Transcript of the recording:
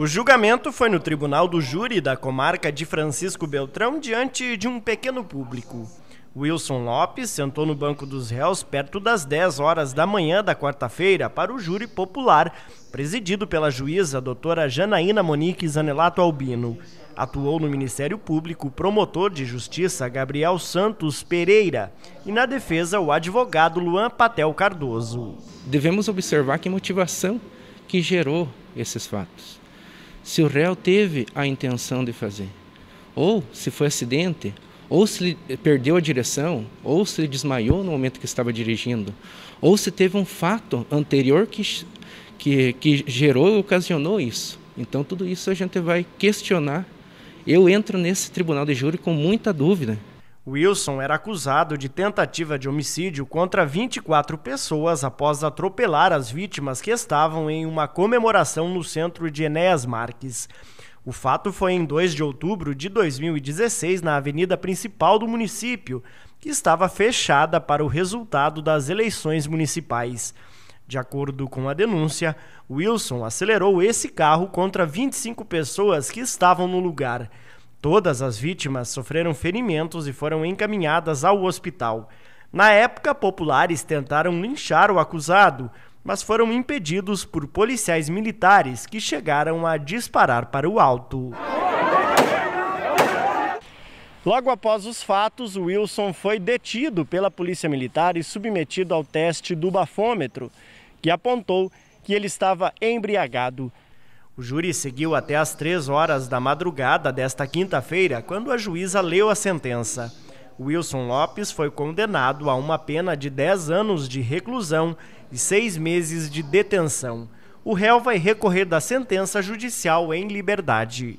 O julgamento foi no tribunal do júri da comarca de Francisco Beltrão diante de um pequeno público. Wilson Lopes sentou no banco dos réus perto das 10 horas da manhã da quarta-feira para o júri popular, presidido pela juíza doutora Janaína Monique Zanelato Albino. Atuou no Ministério Público o promotor de justiça Gabriel Santos Pereira e na defesa o advogado Luan Patel Cardoso. Devemos observar que motivação que gerou esses fatos se o réu teve a intenção de fazer, ou se foi acidente, ou se perdeu a direção, ou se ele desmaiou no momento que estava dirigindo, ou se teve um fato anterior que, que, que gerou e ocasionou isso. Então, tudo isso a gente vai questionar. Eu entro nesse tribunal de júri com muita dúvida. Wilson era acusado de tentativa de homicídio contra 24 pessoas após atropelar as vítimas que estavam em uma comemoração no centro de Enéas Marques. O fato foi em 2 de outubro de 2016, na avenida principal do município, que estava fechada para o resultado das eleições municipais. De acordo com a denúncia, Wilson acelerou esse carro contra 25 pessoas que estavam no lugar. Todas as vítimas sofreram ferimentos e foram encaminhadas ao hospital. Na época, populares tentaram linchar o acusado, mas foram impedidos por policiais militares que chegaram a disparar para o alto. Logo após os fatos, Wilson foi detido pela Polícia Militar e submetido ao teste do bafômetro, que apontou que ele estava embriagado. O júri seguiu até as três horas da madrugada desta quinta-feira, quando a juíza leu a sentença. Wilson Lopes foi condenado a uma pena de 10 anos de reclusão e seis meses de detenção. O réu vai recorrer da sentença judicial em liberdade.